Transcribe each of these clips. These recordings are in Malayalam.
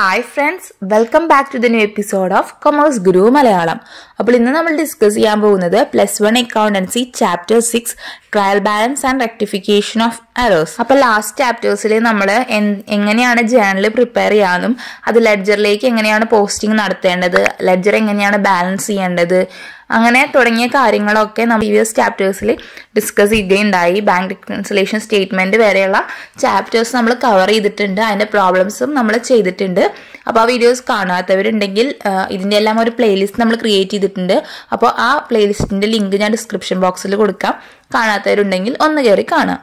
Hi friends welcome back to the new episode of commerce guru Malayalam അപ്പോൾ ഇന്ന് നമ്മൾ ഡിസ്കസ് ചെയ്യാൻ പോകുന്നത് plus one accountancy chapter six trial balance and rectification of errors അപ്പോൾ ലാസ്റ്റ് ചാപ്റ്റേഴ്സിൽ നമ്മൾ എങ്ങനെയാണ് ജേണൽ പ്രിപ്പയർ ചെയ്യാനും അത് ലെഡ്ജറിലേക്ക് എങ്ങനെയാണ് പോസ്റ്റിംഗ് നടത്തേണ്ടത് ലെഡ്ജർ എങ്ങനെയാണ് ബാലൻസ് ചെയ്യേണ്ടത് അങ്ങനെ തുടങ്ങിയ കാര്യങ്ങളൊക്കെ നമ്മൾ പ്രീവിയസ് ചാപ്റ്റേഴ്സിൽ ഡിസ്കസ് ചെയ്യുകയുണ്ടായി ബാങ്ക് റിക്കൺസിലേഷൻ സ്റ്റേറ്റ്മെന്റ് വരെയുള്ള ചാപ്റ്റേഴ്സ് നമ്മൾ കവർ ചെയ്തിട്ടുണ്ട് അതിന്റെ പ്രോബ്ലംസും നമ്മൾ ചെയ്തിട്ടുണ്ട് അപ്പോൾ ആ വീഡിയോസ് കാണാത്തവരുണ്ടെങ്കിൽ ഇതിൻ്റെ എല്ലാം ഒരു പ്ലേലിസ്റ്റ് നമ്മൾ ക്രിയേറ്റ് ചെയ്തിട്ടുണ്ട് അപ്പോൾ ആ പ്ലേലിസ്റ്റിന്റെ ലിങ്ക് ഞാൻ ഡിസ്ക്രിപ്ഷൻ ബോക്സിൽ കൊടുക്കാം കാണാത്തവരുണ്ടെങ്കിൽ ഒന്ന് കയറി കാണാം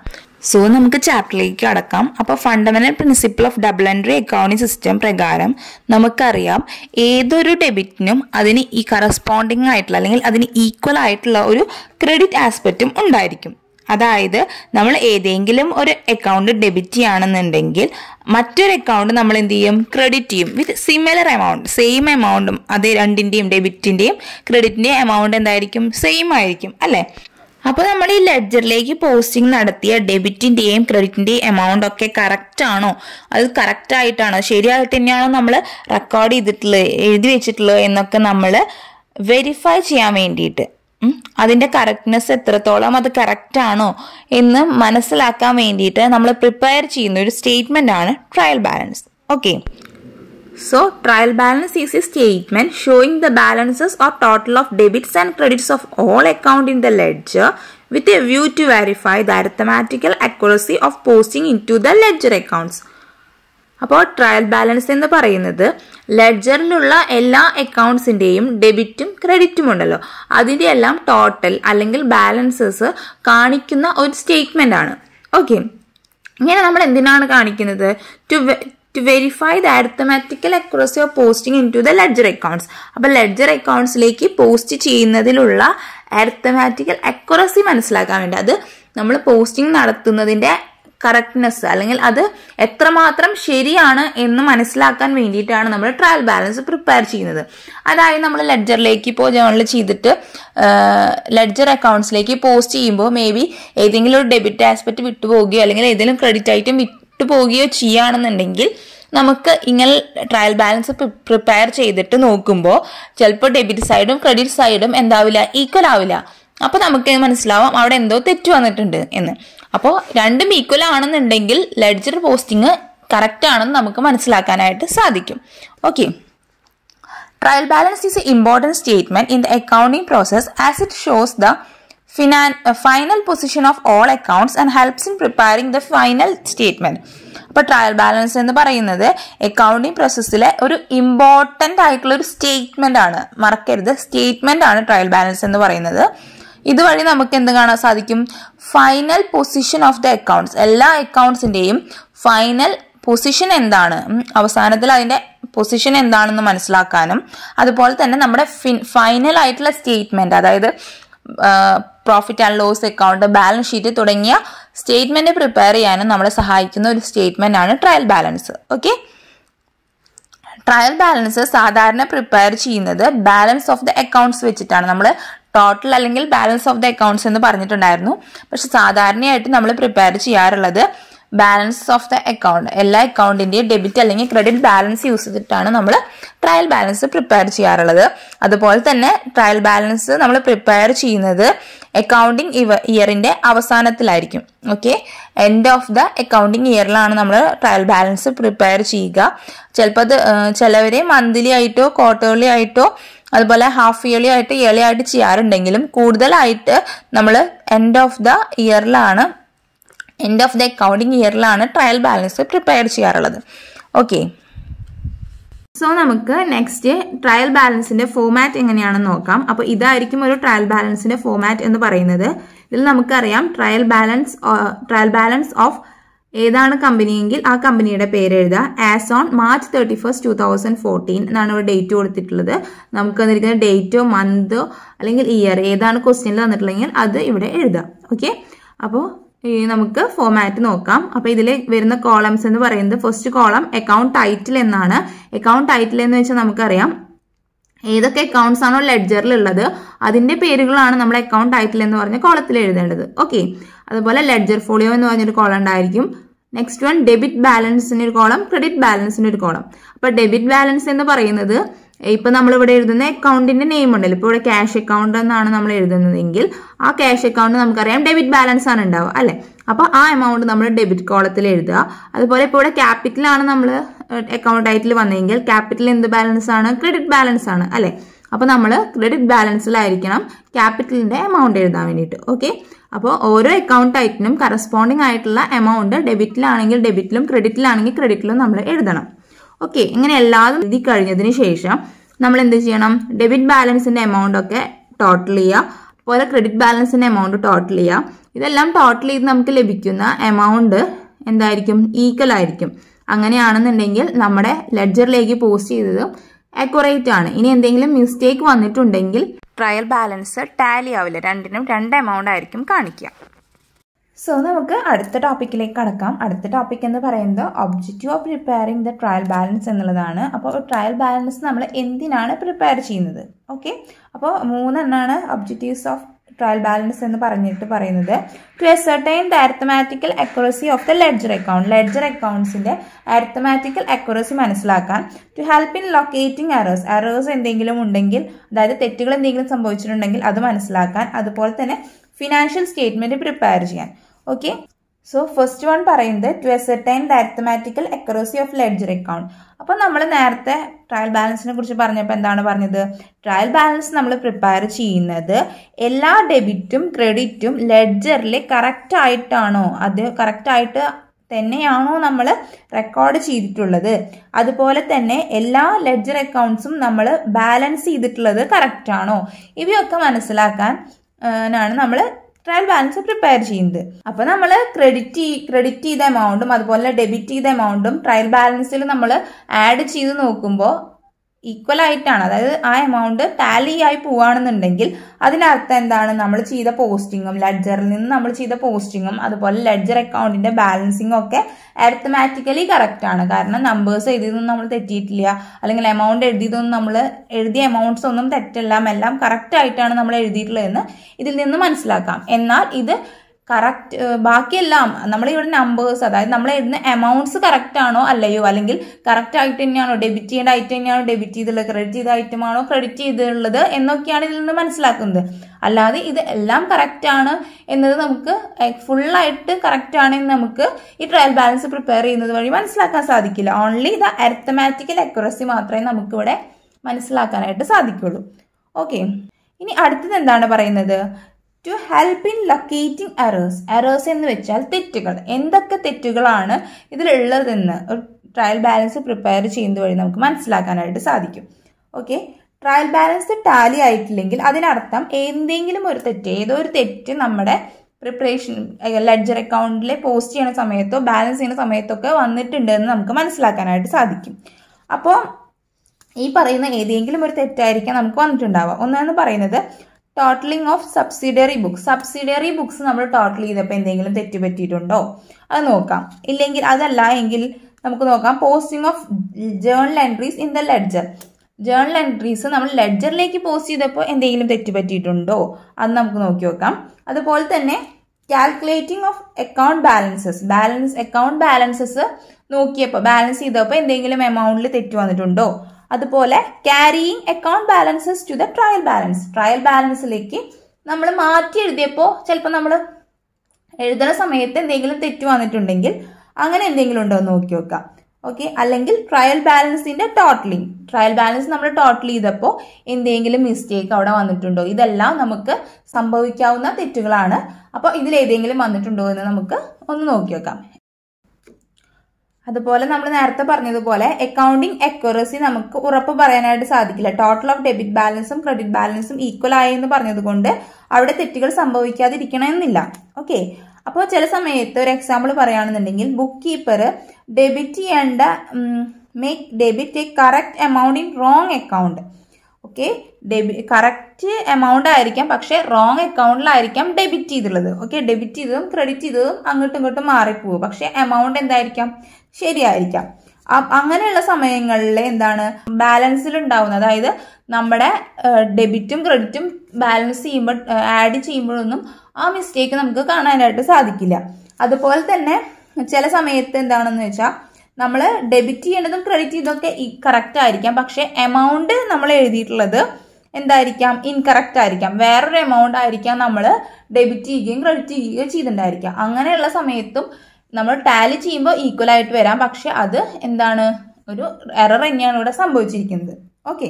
സോ നമുക്ക് ചാപ്റ്ററിലേക്ക് അടക്കാം അപ്പോൾ fundamental principle of double entry accounting system പ്രകാരം നമുക്കറിയാം ഏതൊരു ഡെബിറ്റിനും അതിന് ഈ കറസ്പോണ്ടിങ് ആയിട്ടുള്ള അല്ലെങ്കിൽ അതിന് ഈക്വൽ ആയിട്ടുള്ള ഒരു ക്രെഡിറ്റ് ആസ്പെക്റ്റും ഉണ്ടായിരിക്കും അതായത് നമ്മൾ ഏതെങ്കിലും ഒരു അക്കൗണ്ട് ഡെബിറ്റ് ചെയ്യുകയാണെന്നുണ്ടെങ്കിൽ മറ്റൊരു അക്കൗണ്ട് നമ്മൾ എന്ത് ചെയ്യും ക്രെഡിറ്റ് ചെയ്യും വിത്ത് സിമിലർ എമൗണ്ട് സെയിം എമൗണ്ടും അതേ രണ്ടിൻ്റെയും ഡെബിറ്റിൻ്റെയും ക്രെഡിറ്റിൻ്റെയും എമൗണ്ട് എന്തായിരിക്കും സെയിം ആയിരിക്കും അല്ലേ അപ്പോൾ നമ്മൾ ഈ ലെഡ്ജറിലേക്ക് പോസ്റ്റിംഗ് നടത്തിയ ഡെബിറ്റിൻ്റെയും ക്രെഡിറ്റിൻ്റെയും എമൗണ്ട് ഒക്കെ കറക്റ്റ് ആണോ അത് കറക്റ്റ് ആയിട്ടാണോ ശരിയായിട്ട് തന്നെയാണോ നമ്മൾ റെക്കോർഡ് ചെയ്തിട്ടുള്ളത് എഴുതി വെച്ചിട്ടുള്ളത് എന്നൊക്കെ നമ്മൾ വെരിഫൈ ചെയ്യാൻ വേണ്ടിയിട്ട് അതിൻ്റെ കറക്റ്റ്നെസ് എത്രത്തോളം അത് കറക്റ്റ് ആണോ എന്ന് മനസ്സിലാക്കാൻ വേണ്ടിയിട്ട് നമ്മൾ പ്രിപ്പയർ ചെയ്യുന്ന ഒരു സ്റ്റേറ്റ്മെൻ്റ് ആണ് trial balance okay So trial balance is a statement showing the balances or total of debits and credits of all account in the ledger with a view to verify the arithmetical accuracy of posting into the ledger accounts. അപ്പോൾ ട്രയൽ ബാലൻസ് എന്ന് പറയുന്നത് ലെഡ്ജറിലുള്ള എല്ലാ അക്കൗണ്ട്സിൻ്റെയും ഡെബിറ്റും ക്രെഡിറ്റും ഉണ്ടല്ലോ അതിൻ്റെ എല്ലാം ടോട്ടൽ അല്ലെങ്കിൽ ബാലൻസസ് കാണിക്കുന്ന ഒരു സ്റ്റേറ്റ്മെൻ്റ് ആണ് ഓക്കെ ഇങ്ങനെ നമ്മൾ എന്തിനാണ് കാണിക്കുന്നത് to to verify the arithmetical accuracy of posting into the ledger accounts അപ്പോൾ ലെഡ്ജർ അക്കൗണ്ട്സിലേക്ക് പോസ്റ്റ് ചെയ്യുന്നതിലുള്ള അരിത്തമാറ്റിക്കൽ അക്യുറസി മനസ്സിലാക്കാൻ വേണ്ടി അത് നമ്മൾ പോസ്റ്റിംഗ് നടത്തുന്നതിൻ്റെ കറക്റ്റ്നെസ് അല്ലെങ്കിൽ അത് എത്രമാത്രം ശരിയാണ് എന്ന് മനസ്സിലാക്കാൻ വേണ്ടിയിട്ടാണ് നമ്മൾ ട്രയൽ ബാലൻസ് പ്രിപ്പയർ ചെയ്യുന്നത് അതായത് നമ്മൾ ലെഡ്ജറിലേക്ക് ഇപ്പോൾ ജേണൽ ചെയ്തിട്ട് ലെഡ്ജർ അക്കൗണ്ട്സിലേക്ക് പോസ്റ്റ് ചെയ്യുമ്പോൾ മേ ബി ഏതെങ്കിലും ഒരു ഡെബിറ്റ് ആസ്പെക്ട് വിട്ടുപോകുകയോ അല്ലെങ്കിൽ ഏതെങ്കിലും ക്രെഡിറ്റ് ഐറ്റം വിട്ടുപോകുകയോ ചെയ്യുകയാണെന്നുണ്ടെങ്കിൽ നമുക്ക് ഇങ്ങനെ ട്രയൽ ബാലൻസ് പ്രിപ്പയർ ചെയ്തിട്ട് നോക്കുമ്പോൾ ചിലപ്പോൾ ഡെബിറ്റ് സൈഡും ക്രെഡിറ്റ് സൈഡും എന്താവില്ല ഈക്വൽ ആവില്ല അപ്പോൾ നമുക്ക് മനസ്സിലാവാം അവിടെ എന്തോ തെറ്റ് വന്നിട്ടുണ്ട് എന്ന് അപ്പോൾ രണ്ടും ഈക്വൽ ആണെന്നുണ്ടെങ്കിൽ ലെഡ്ജർ പോസ്റ്റിംഗ് കറക്റ്റ് ആണെന്ന് നമുക്ക് മനസ്സിലാക്കാനായിട്ട് സാധിക്കും okay trial balance is a important statement in the accounting process as it shows the ഫിനാൻ final position of all accounts and helps in preparing the final statement അപ്പോൾ ട്രയൽ ബാലൻസ് എന്ന് പറയുന്നത് അക്കൗണ്ടിങ് പ്രോസസ്സിലെ ഒരു ഇമ്പോർട്ടൻ്റ് ആയിട്ടുള്ള ഒരു സ്റ്റേറ്റ്മെൻ്റ് ആണ് മറക്കരുത് സ്റ്റേറ്റ്മെൻ്റ് ആണ് ട്രയൽ ബാലൻസ് എന്ന് പറയുന്നത് ഇതുവഴി നമുക്ക് എന്ത് കാണാൻ സാധിക്കും final position of the accounts എല്ലാ അക്കൗണ്ട്സിൻ്റെയും ഫൈനൽ പൊസിഷൻ എന്താണ് അവസാനത്തിൽ അതിൻ്റെ പൊസിഷൻ എന്താണെന്ന് മനസ്സിലാക്കാനും അതുപോലെ തന്നെ നമ്മുടെ ഫിൻ ഫൈനൽ ആയിട്ടുള്ള സ്റ്റേറ്റ്മെൻറ്റ് അതായത് profit and loss account balance sheet തുടങ്ങിയ സ്റ്റേറ്റ്മെന്റ് പ്രിപ്പയർ ചെയ്യാനും നമ്മളെ സഹായിക്കുന്ന ഒരു സ്റ്റേറ്റ്മെന്റ് ആണ് trial balance okay trial balance സാധാരണ പ്രിപ്പയർ ചെയ്യുന്നത് ബാലൻസ് ഓഫ് ദ അക്കൗണ്ട്സ് വെച്ചിട്ടാണ് നമ്മൾ ടോട്ടൽ അല്ലെങ്കിൽ ബാലൻസ് ഓഫ് ദ അക്കൗണ്ട്സ് എന്ന് പറഞ്ഞിട്ടുണ്ടായിരുന്നു പക്ഷെ സാധാരണയായിട്ട് നമ്മൾ പ്രിപ്പയർ ചെയ്യാറുള്ളത് ബാലൻസ് ഓഫ് ദ അക്കൗണ്ട് എല്ലാ അക്കൗണ്ടിന്റെയും ഡെബിറ്റ് അല്ലെങ്കിൽ ക്രെഡിറ്റ് ബാലൻസ് യൂസ് ചെയ്തിട്ടാണ് നമ്മൾ ട്രയൽ ബാലൻസ് പ്രിപ്പയർ ചെയ്യാറുള്ളത് അതുപോലെ തന്നെ ട്രയൽ ബാലൻസ് നമ്മൾ പ്രിപ്പയർ ചെയ്യുന്നത് അക്കൗണ്ടിങ് ഇയറിന്റെ അവസാനത്തിലായിരിക്കും okay end of the accounting ഇയറിലാണ് നമ്മൾ ട്രയൽ ബാലൻസ് പ്രിപ്പയർ ചെയ്യുക ചിലപ്പോൾ അത് ചിലവരെ മന്ത്ലി ആയിട്ടോ ക്വാർട്ടർലി ആയിട്ടോ അതുപോലെ ഹാഫ് ഇയർലി ആയിട്ട് ഇയർലി ആയിട്ട് ചെയ്യാറുണ്ടെങ്കിലും കൂടുതലായിട്ട് നമ്മൾ എൻഡ് ഓഫ് ദ ഇയറിലാണ് എൻഡ് ഓഫ് ദ അക്കൗണ്ടിങ് ഇയറിലാണ് ട്രയൽ ബാലൻസ് പ്രിപ്പയർ ചെയ്യാറുള്ളത് ഓക്കെ സോ നമുക്ക് നെക്സ്റ്റ് ട്രയൽ ബാലൻസിന്റെ ഫോമാറ്റ് എങ്ങനെയാണെന്ന് നോക്കാം അപ്പോൾ ഇതായിരിക്കും ഒരു ട്രയൽ ബാലൻസിന്റെ ഫോമാറ്റ് എന്ന് പറയുന്നത് ഇതിൽ നമുക്കറിയാം trial balance trial balance of ഏതാണ് കമ്പനിയെങ്കിൽ ആ കമ്പനിയുടെ പേര് എഴുതുക as on March thirty first two thousand fourteen എന്നാണ് ഇവിടെ ഡേറ്റ് കൊടുത്തിട്ടുള്ളത് നമുക്ക് തന്നിരിക്കുന്ന ഡേറ്റോ മന്തോ അല്ലെങ്കിൽ ഇയർ ഏതാണ് ക്വസ്റ്റ്യനിൽ തന്നിട്ടുള്ളതെങ്കിൽ അത് ഇവിടെ എഴുതാം ഓക്കെ അപ്പോൾ ഇനി നമുക്ക് ഫോമാറ്റ് നോക്കാം അപ്പൊ ഇതിൽ വരുന്ന കോളംസ് എന്ന് പറയുന്നത് ഫസ്റ്റ് കോളം അക്കൗണ്ട് ടൈറ്റിൽ എന്നാണ് അക്കൗണ്ട് ടൈറ്റിൽ എന്ന് വെച്ചാൽ നമുക്കറിയാം ഏതൊക്കെ അക്കൗണ്ട്സ് ആണോ ലെഡ്ജറിൽ ഉള്ളത് അതിന്റെ പേരുകളാണ് നമ്മൾ അക്കൗണ്ട് ടൈറ്റിൽ എന്ന് പറഞ്ഞ കോളത്തിൽ എഴുതേണ്ടത് ഓക്കെ അതുപോലെ ലെഡ്ജർ ഫോളിയോ എന്ന് പറഞ്ഞൊരു കോളം ഉണ്ടായിരിക്കും നെക്സ്റ്റ് വൺ ഡെബിറ്റ് ബാലൻസിന് ഒരു കോളം ക്രെഡിറ്റ് ബാലൻസിന് ഒരു കോളം അപ്പൊ ഡെബിറ്റ് ബാലൻസ് എന്ന് പറയുന്നത് നമ്മൾ നമ്മളിവിടെ എഴുതുന്ന അക്കൗണ്ടിന്റെ നെയിം ഉണ്ടല്ലോ ഇപ്പോൾ ഇവിടെ ക്യാഷ് അക്കൗണ്ട് എന്നാണ് നമ്മൾ എഴുതുന്നതെങ്കിൽ ആ ക്യാഷ് അക്കൗണ്ട് നമുക്കറിയാം ഡെബിറ്റ് ബാലൻസ് ആണ് ഉണ്ടാവുക അല്ലെ അപ്പോൾ ആ എമൗണ്ട് നമ്മൾ ഡെബിറ്റ് കോളത്തിൽ എഴുതുക അതുപോലെ ഇപ്പോൾ ഇവിടെ ക്യാപിറ്റലാണ് നമ്മൾ അക്കൗണ്ട് ടൈറ്റിൽ വന്നതെങ്കിൽ ക്യാപിറ്റൽ എന്ത് ബാലൻസ് ആണ് ക്രെഡിറ്റ് ബാലൻസ് ആണ് അല്ലെ അപ്പോൾ നമ്മൾ ക്രെഡിറ്റ് ബാലൻസിലായിരിക്കണം ക്യാപിറ്റലിന്റെ എമൗണ്ട് എഴുതാൻ വേണ്ടിയിട്ട് ഓക്കെ അപ്പോൾ ഓരോ അക്കൗണ്ട് ടൈറ്റിനും കറസ്പോണ്ടിങ് ആയിട്ടുള്ള എമൗണ്ട് ഡെബിറ്റിലാണെങ്കിൽ ഡെബിറ്റിലും ക്രെഡിറ്റിലാണെങ്കിൽ ക്രെഡിറ്റിലും നമ്മൾ എഴുതണം ഓക്കെ ഇങ്ങനെ എല്ലാതും എഴുതി കഴിഞ്ഞതിന് ശേഷം നമ്മൾ എന്ത് ചെയ്യണം ഡെബിറ്റ് ബാലൻസിന്റെ എമൗണ്ട് ഒക്കെ ടോട്ടൽ ചെയ്യുക അതുപോലെ ക്രെഡിറ്റ് ബാലൻസിന്റെ എമൗണ്ട് ടോട്ടൽ ചെയ്യുക ഇതെല്ലാം ടോട്ടൽ ചെയ്ത് നമുക്ക് ലഭിക്കുന്ന എമൗണ്ട് എന്തായിരിക്കും ഈക്വൽ ആയിരിക്കും അങ്ങനെയാണെന്നുണ്ടെങ്കിൽ നമ്മുടെ ലെഡ്ജറിലേക്ക് പോസ്റ്റ് ചെയ്തത് അക്യുറേറ്റ് ആണ് ഇനി എന്തെങ്കിലും മിസ്റ്റേക്ക് വന്നിട്ടുണ്ടെങ്കിൽ ട്രയൽ ബാലൻസ് ടാലി ആവില്ല രണ്ടിനും രണ്ട് എമൗണ്ട് ആയിരിക്കും കാണിക്കുക സോ നമുക്ക് അടുത്ത ടോപ്പിക്കിലേക്ക് കടക്കാം അടുത്ത ടോപ്പിക് എന്ന് പറയുന്നത് objective of preparing the trial balance എന്നുള്ളതാണ് അപ്പോൾ ട്രയൽ ബാലൻസ് നമ്മൾ എന്തിനാണ് പ്രിപ്പയർ ചെയ്യുന്നത് ഓക്കെ അപ്പോൾ മൂന്നെണ്ണാണ് ഒബ്ജക്റ്റീവ്സ് ഓഫ് ട്രയൽ ബാലൻസ് എന്ന് പറഞ്ഞിട്ട് പറയുന്നത് to ascertain the arithmetical accuracy of the ledger account ledger അക്കൗണ്ട്സിൻ്റെ അരത്തമാറ്റിക്കൽ അക്യുറസി മനസ്സിലാക്കാൻ to help in locating errors errors എന്തെങ്കിലും ഉണ്ടെങ്കിൽ അതായത് തെറ്റുകൾ എന്തെങ്കിലും സംഭവിച്ചിട്ടുണ്ടെങ്കിൽ അത് മനസ്സിലാക്കാൻ അതുപോലെ തന്നെ ഫിനാൻഷ്യൽ സ്റ്റേറ്റ്മെൻറ്റ് പ്രിപ്പയർ ചെയ്യാൻ ഓക്കെ സോ ഫസ്റ്റ് വൺ പറയുന്നത് to ascertain the arithmetical accuracy of ledger account അപ്പോൾ നമ്മൾ നേരത്തെ ട്രയൽ ബാലൻസിനെ കുറിച്ച് പറഞ്ഞപ്പോൾ എന്താണ് പറഞ്ഞത് ട്രയൽ ബാലൻസ് നമ്മൾ പ്രിപ്പയർ ചെയ്യുന്നത് എല്ലാ ഡെബിറ്റും ക്രെഡിറ്റും ലെഡ്ജറിൽ കറക്റ്റ് ആയിട്ടാണോ അത് ആയിട്ട് തന്നെയാണോ നമ്മൾ റെക്കോർഡ് ചെയ്തിട്ടുള്ളത് അതുപോലെ തന്നെ എല്ലാ ലെഡ്ജർ അക്കൗണ്ട്സും നമ്മൾ ബാലൻസ് ചെയ്തിട്ടുള്ളത് ആണോ ഇവയൊക്കെ മനസ്സിലാക്കാൻ ആണ് നമ്മൾ ട്രയൽ ബാലൻസ് പ്രിപ്പയർ ചെയ്യുന്നത് അപ്പോൾ നമ്മൾ ക്രെഡിറ്റ് ക്രെഡിറ്റ് ചെയ്ത എമൗണ്ടും അതുപോലെ ഡെബിറ്റ് ചെയ്ത എമൗണ്ടും ട്രയൽ ബാലൻസിൽ നമ്മൾ ആഡ് ചെയ്ത് നോക്കുമ്പോൾ ഈക്വൽ ആയിട്ടാണ് അതായത് ആ എമൗണ്ട് ടാലി ആയി പോവാണെന്നുണ്ടെങ്കിൽ അതിനർത്ഥം എന്താണ് നമ്മൾ ചെയ്ത പോസ്റ്റിങ്ങും ലെഡ്ജറിൽ നിന്ന് നമ്മൾ ചെയ്ത പോസ്റ്റിങ്ങും അതുപോലെ ലെഡ്ജർ അക്കൗണ്ടിന്റെ ബാലൻസിങ്ങും ഒക്കെ അരത്തമാറ്റിക്കലി കറക്റ്റ് ആണ് കാരണം നമ്പേഴ്സ് എഴുതിയതൊന്നും നമ്മൾ തെറ്റിയിട്ടില്ല അല്ലെങ്കിൽ എമൗണ്ട് എഴുതിയതൊന്നും നമ്മൾ എഴുതിയ എമൗണ്ട്സ് ഒന്നും തെറ്റെല്ലാം എല്ലാം കറക്റ്റ് ആയിട്ടാണ് നമ്മൾ എഴുതിയിട്ടുള്ളതെന്ന് ഇതിൽ നിന്ന് മനസ്സിലാക്കാം എന്നാൽ ഇത് കറക്റ്റ് ബാക്കിയെല്ലാം നമ്മളിവിടെ നമ്പേഴ്സ് അതായത് നമ്മൾ ഇടുന്ന എമൗണ്ട്സ് കറക്റ്റ് ആണോ അല്ലയോ അല്ലെങ്കിൽ കറക്റ്റ് ആയിട്ട് തന്നെയാണോ ഡെബിറ്റ് ചെയ്യേണ്ട ഐറ്റം തന്നെയാണോ ഡെബിറ്റ് ചെയ്തുള്ളത് ക്രെഡിറ്റ് ചെയ്ത ഐറ്റം ആണോ ക്രെഡിറ്റ് ചെയ്തിട്ടുള്ളത് എന്നൊക്കെയാണ് ഇതിൽ നിന്ന് മനസ്സിലാക്കുന്നത് അല്ലാതെ ഇത് എല്ലാം കറക്റ്റ് ആണ് എന്നത് നമുക്ക് ഫുള്ളായിട്ട് കറക്റ്റ് ആണെന്ന് നമുക്ക് ഈ ട്രയൽ ബാലൻസ് പ്രിപ്പയർ ചെയ്യുന്നത് വഴി മനസ്സിലാക്കാൻ സാധിക്കില്ല ഓൺലി ദ അരത്തമാറ്റിക്കൽ അക്യുറസി മാത്രമേ നമുക്കിവിടെ മനസ്സിലാക്കാനായിട്ട് സാധിക്കുള്ളൂ ഓക്കെ ഇനി അടുത്തത് എന്താണ് പറയുന്നത് to help in locating errors errors എന്ന് വെച്ചാൽ തെറ്റുകൾ എന്തൊക്കെ തെറ്റുകളാണ് ഇതിലുള്ളതെന്ന് ഒരു ട്രയൽ ബാലൻസ് പ്രിപ്പയർ ചെയ്യുന്നത് വഴി നമുക്ക് മനസ്സിലാക്കാനായിട്ട് സാധിക്കും ഓക്കെ ട്രയൽ ബാലൻസ് ടാലി ആയിട്ടില്ലെങ്കിൽ അതിനർത്ഥം എന്തെങ്കിലും ഒരു തെറ്റ് ഏതോ ഒരു തെറ്റ് നമ്മുടെ പ്രിപ്പറേഷൻ ലെഡ്ജർ അക്കൗണ്ടിൽ പോസ്റ്റ് ചെയ്യുന്ന സമയത്തോ ബാലൻസ് ചെയ്യുന്ന സമയത്തൊക്കെ വന്നിട്ടുണ്ട് എന്ന് നമുക്ക് മനസ്സിലാക്കാനായിട്ട് സാധിക്കും അപ്പോൾ ഈ പറയുന്ന ഏതെങ്കിലും ഒരു തെറ്റായിരിക്കാം നമുക്ക് വന്നിട്ടുണ്ടാവുക ഒന്നാന്ന് പറയുന്നത് totalling of subsidiary book subsidiary books നമ്മൾ ടോട്ടൽ ചെയ്തപ്പോൾ എന്തെങ്കിലും തെറ്റുപറ്റിയിട്ടുണ്ടോ അത് നോക്കാം ഇല്ലെങ്കിൽ അതല്ല എങ്കിൽ നമുക്ക് നോക്കാം posting of journal entries in the ledger journal entries നമ്മൾ ലെഡ്ജറിലേക്ക് പോസ്റ്റ് ചെയ്തപ്പോൾ എന്തെങ്കിലും തെറ്റുപറ്റിയിട്ടുണ്ടോ അത് നമുക്ക് നോക്കി നോക്കാം അതുപോലെ തന്നെ calculating of account balances balance account balances നോക്കിയപ്പോൾ ബാലൻസ് ചെയ്തപ്പോൾ എന്തെങ്കിലും എമൗണ്ടിൽ തെറ്റ് വന്നിട്ടുണ്ടോ അതുപോലെ carrying account balances to the trial balance trial ബാലൻസിലേക്ക് നമ്മൾ മാറ്റി എഴുതിയപ്പോൾ ചിലപ്പോൾ നമ്മൾ എഴുതുന്ന സമയത്ത് എന്തെങ്കിലും തെറ്റ് വന്നിട്ടുണ്ടെങ്കിൽ അങ്ങനെ എന്തെങ്കിലും ഉണ്ടോ എന്ന് നോക്കി നോക്കാം ഓക്കെ അല്ലെങ്കിൽ ട്രയൽ ബാലൻസിന്റെ ടോട്ടലിങ് ട്രയൽ ബാലൻസ് നമ്മൾ ടോട്ടൽ ചെയ്തപ്പോൾ എന്തെങ്കിലും മിസ്റ്റേക്ക് അവിടെ വന്നിട്ടുണ്ടോ ഇതെല്ലാം നമുക്ക് സംഭവിക്കാവുന്ന തെറ്റുകളാണ് അപ്പോൾ ഇതിൽ ഏതെങ്കിലും വന്നിട്ടുണ്ടോ എന്ന് നമുക്ക് ഒന്ന് നോക്കി നോക്കാം അതുപോലെ നമ്മൾ നേരത്തെ പറഞ്ഞതുപോലെ അക്കൗണ്ടിംഗ് അക്യുറസി നമുക്ക് ഉറപ്പ് പറയാനായിട്ട് സാധിക്കില്ല ടോട്ടൽ ഓഫ് ഡെബിറ്റ് ബാലൻസും ക്രെഡിറ്റ് ബാലൻസും ഈക്വൽ ആയി എന്ന് പറഞ്ഞതുകൊണ്ട് അവിടെ തെറ്റുകൾ സംഭവിക്കാതിരിക്കണമെന്നില്ല ഓക്കെ അപ്പോൾ ചില സമയത്ത് ഒരു എക്സാമ്പിൾ പറയുകയാണെന്നുണ്ടെങ്കിൽ ബുക്ക് കീപ്പർ ഡെബിറ്റ് ചെയ്യേണ്ട make debit a correct amount in wrong account okay debit correct amount ആയിരിക്കാം പക്ഷേ റോങ് അക്കൗണ്ടിലായിരിക്കാം ഡെബിറ്റ് ചെയ്തിട്ടുള്ളത് ഓക്കെ ഡെബിറ്റ് ചെയ്തതും ക്രെഡിറ്റ് ചെയ്തതും അങ്ങോട്ടും ഇങ്ങോട്ടും മാറിപ്പോകും പക്ഷേ എമൗണ്ട് എന്തായിരിക്കാം ശരിയായിരിക്കാം അങ്ങനെയുള്ള സമയങ്ങളിൽ എന്താണ് ബാലൻസിൽ ഉണ്ടാവുന്നത് അതായത് നമ്മുടെ ഡെബിറ്റും ക്രെഡിറ്റും ബാലൻസ് ചെയ്യുമ്പോൾ ആഡ് ചെയ്യുമ്പോഴൊന്നും ആ മിസ്റ്റേക്ക് നമുക്ക് കാണാനായിട്ട് സാധിക്കില്ല അതുപോലെ തന്നെ ചില സമയത്ത് എന്താണെന്ന് വെച്ചാൽ നമ്മൾ ഡെബിറ്റ് ചെയ്യേണ്ടതും ക്രെഡിറ്റ് ചെയ്തതൊക്കെ കറക്റ്റ് ആയിരിക്കാം പക്ഷേ എമൗണ്ട് നമ്മൾ എഴുതിയിട്ടുള്ളത് എന്തായിരിക്കാം ഇൻകറക്റ്റ് ആയിരിക്കാം വേറൊരു എമൗണ്ട് ആയിരിക്കാം നമ്മൾ ഡെബിറ്റ് ചെയ്യുകയും ക്രെഡിറ്റ് ചെയ്യുകയും ചെയ്തിട്ടുണ്ടായിരിക്കാം അങ്ങനെയുള്ള സമയത്തും നമ്മൾ ടാലി ചെയ്യുമ്പോൾ ഈക്വൽ ആയിട്ട് വരാം പക്ഷെ അത് എന്താണ് ഒരു എറർ തന്നെയാണ് ഇവിടെ സംഭവിച്ചിരിക്കുന്നത് ഓക്കെ